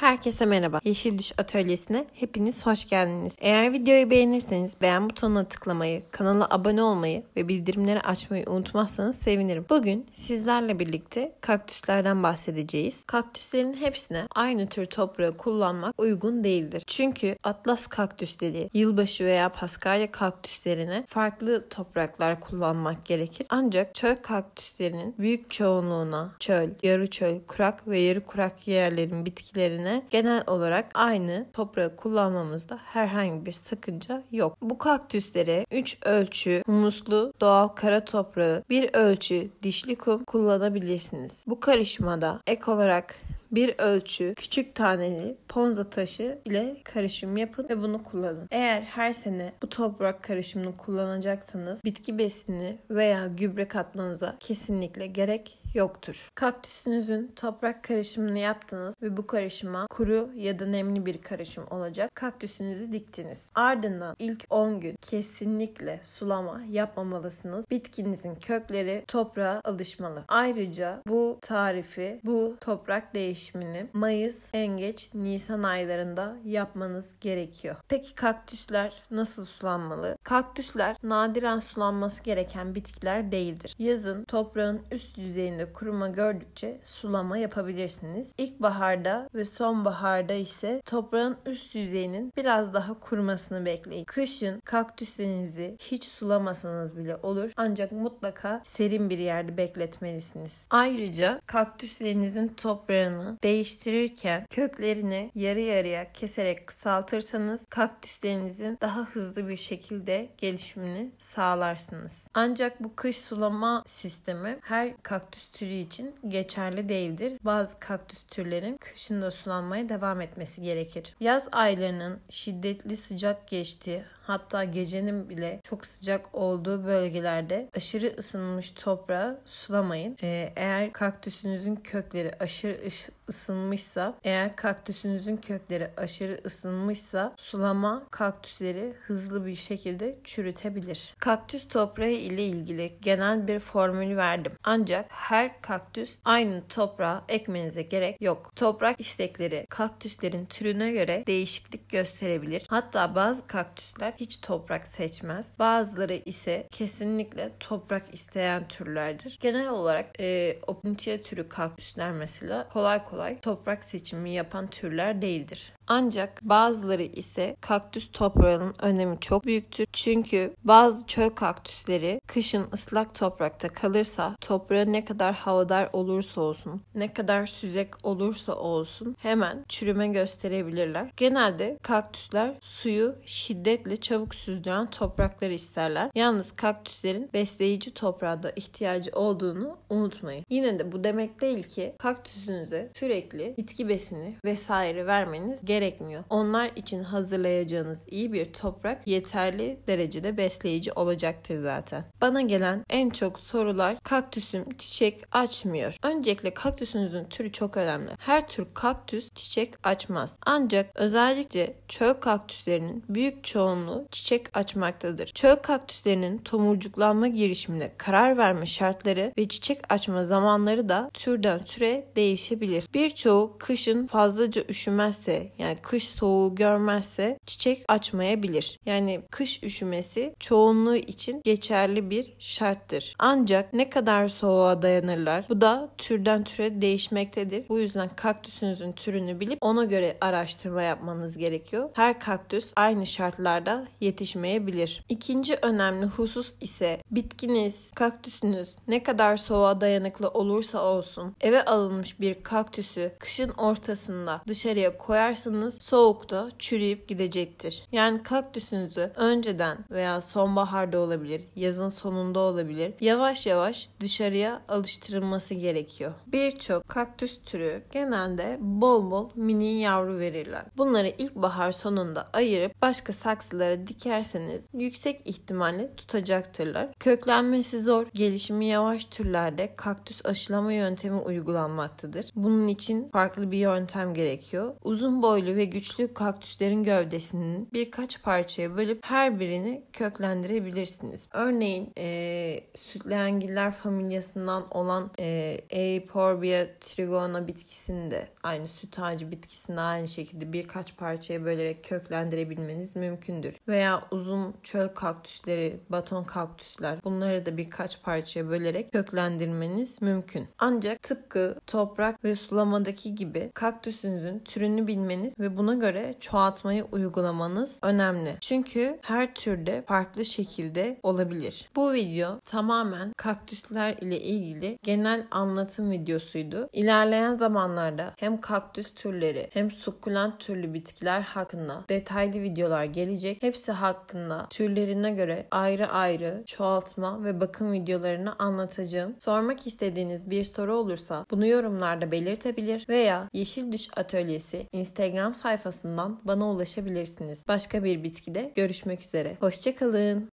Herkese merhaba. Yeşil Düş Atölyesi'ne hepiniz hoş geldiniz. Eğer videoyu beğenirseniz beğen butonuna tıklamayı, kanala abone olmayı ve bildirimleri açmayı unutmazsanız sevinirim. Bugün sizlerle birlikte kaktüslerden bahsedeceğiz. Kaktüslerin hepsine aynı tür toprağı kullanmak uygun değildir. Çünkü atlas kaktüsleri, yılbaşı veya paskalya kaktüslerine farklı topraklar kullanmak gerekir. Ancak çöl kaktüslerinin büyük çoğunluğuna çöl, yarı çöl, kurak ve yarı kurak yerlerin bitkilerine yerine genel olarak aynı toprağı kullanmamızda herhangi bir sakınca yok. Bu kaktüsleri 3 ölçü humuslu doğal kara toprağı, bir ölçü dişli kum kullanabilirsiniz. Bu karışmada ek olarak bir ölçü, küçük taneli ponza taşı ile karışım yapın ve bunu kullanın. Eğer her sene bu toprak karışımını kullanacaksanız bitki besini veya gübre katmanıza kesinlikle gerek yoktur. Kaktüsünüzün toprak karışımını yaptınız ve bu karışıma kuru ya da nemli bir karışım olacak. Kaktüsünüzü diktiniz. Ardından ilk 10 gün kesinlikle sulama yapmamalısınız. Bitkinizin kökleri toprağa alışmalı. Ayrıca bu tarifi, bu toprak değişimi değişimini Mayıs en geç Nisan aylarında yapmanız gerekiyor. Peki kaktüsler nasıl sulanmalı? Kaktüsler nadiren sulanması gereken bitkiler değildir. Yazın toprağın üst yüzeyinde kuruma gördükçe sulama yapabilirsiniz. İlkbaharda ve sonbaharda ise toprağın üst yüzeyinin biraz daha kurumasını bekleyin. Kışın kaktüslerinizi hiç sulamasanız bile olur ancak mutlaka serin bir yerde bekletmelisiniz. Ayrıca kaktüslerinizin toprağını değiştirirken köklerini yarı yarıya keserek kısaltırsanız kaktüslerinizin daha hızlı bir şekilde gelişimini sağlarsınız. Ancak bu kış sulama sistemi her kaktüs türü için geçerli değildir. Bazı kaktüs türlerin kışında da sulanmaya devam etmesi gerekir. Yaz aylarının şiddetli sıcak geçtiği hatta gecenin bile çok sıcak olduğu bölgelerde aşırı ısınmış toprağı sulamayın. Ee, eğer kaktüsünüzün kökleri aşırı ısınmışsa, eğer kaktüsünüzün kökleri aşırı ısınmışsa sulama kaktüsleri hızlı bir şekilde çürütebilir. Kaktüs toprağı ile ilgili genel bir formül verdim. Ancak her kaktüs aynı toprağa ekmenize gerek yok. Toprak istekleri kaktüslerin türüne göre değişiklik gösterebilir. Hatta bazı kaktüsler hiç toprak seçmez. Bazıları ise kesinlikle toprak isteyen türlerdir. Genel olarak e, Opnitia türü kaktüsler mesela kolay kolay toprak seçimi yapan türler değildir. Ancak bazıları ise kaktüs toprağının önemi çok büyüktür. Çünkü bazı çöl kaktüsleri kışın ıslak toprakta kalırsa toprağa ne kadar havadar olursa olsun, ne kadar süzek olursa olsun hemen çürüme gösterebilirler. Genelde kaktüsler suyu şiddetle çabuk süzdüren toprakları isterler. Yalnız kaktüslerin besleyici toprağa da ihtiyacı olduğunu unutmayın. Yine de bu demek değil ki kaktüsünüze sürekli bitki besini vesaire vermeniz gerekmiyor gerekmiyor. Onlar için hazırlayacağınız iyi bir toprak yeterli derecede besleyici olacaktır zaten. Bana gelen en çok sorular kaktüsüm çiçek açmıyor. Öncelikle kaktüsünüzün türü çok önemli. Her tür kaktüs çiçek açmaz. Ancak özellikle çöl kaktüslerinin büyük çoğunluğu çiçek açmaktadır. Çöl kaktüslerinin tomurcuklanma girişimine karar verme şartları ve çiçek açma zamanları da türden türe değişebilir. Birçoğu kışın fazlaca üşümezse yani kış soğuğu görmezse çiçek açmayabilir. Yani kış üşümesi çoğunluğu için geçerli bir şarttır. Ancak ne kadar soğuğa dayanırlar bu da türden türe değişmektedir. Bu yüzden kaktüsünüzün türünü bilip ona göre araştırma yapmanız gerekiyor. Her kaktüs aynı şartlarda yetişmeyebilir. İkinci önemli husus ise bitkiniz, kaktüsünüz ne kadar soğuğa dayanıklı olursa olsun eve alınmış bir kaktüsü kışın ortasında dışarıya koyarsanız bırakırsanız soğukta çürüyüp gidecektir. Yani kaktüsünüzü önceden veya sonbaharda olabilir, yazın sonunda olabilir yavaş yavaş dışarıya alıştırılması gerekiyor. Birçok kaktüs türü genelde bol bol mini yavru verirler. Bunları ilkbahar sonunda ayırıp başka saksılara dikerseniz yüksek ihtimalle tutacaktırlar. Köklenmesi zor, gelişimi yavaş türlerde kaktüs aşılama yöntemi uygulanmaktadır. Bunun için farklı bir yöntem gerekiyor. Uzun boy boylu ve güçlü kaktüslerin gövdesinin birkaç parçaya bölüp her birini köklendirebilirsiniz. Örneğin e, sütleyengiller familyasından olan e, Eiporbia trigona bitkisinde aynı süt ağacı bitkisinde aynı şekilde birkaç parçaya bölerek köklendirebilmeniz mümkündür. Veya uzun çöl kaktüsleri, baton kaktüsler bunları da birkaç parçaya bölerek köklendirmeniz mümkün. Ancak tıpkı toprak ve sulamadaki gibi kaktüsünüzün türünü bilmeniz etmeniz ve buna göre çoğaltmayı uygulamanız önemli. Çünkü her türde farklı şekilde olabilir. Bu video tamamen kaktüsler ile ilgili genel anlatım videosuydu. İlerleyen zamanlarda hem kaktüs türleri hem sukulent türlü bitkiler hakkında detaylı videolar gelecek. Hepsi hakkında türlerine göre ayrı ayrı çoğaltma ve bakım videolarını anlatacağım. Sormak istediğiniz bir soru olursa bunu yorumlarda belirtebilir veya Yeşil Düş Atölyesi Instagram Instagram sayfasından bana ulaşabilirsiniz. Başka bir bitkide görüşmek üzere. Hoşçakalın.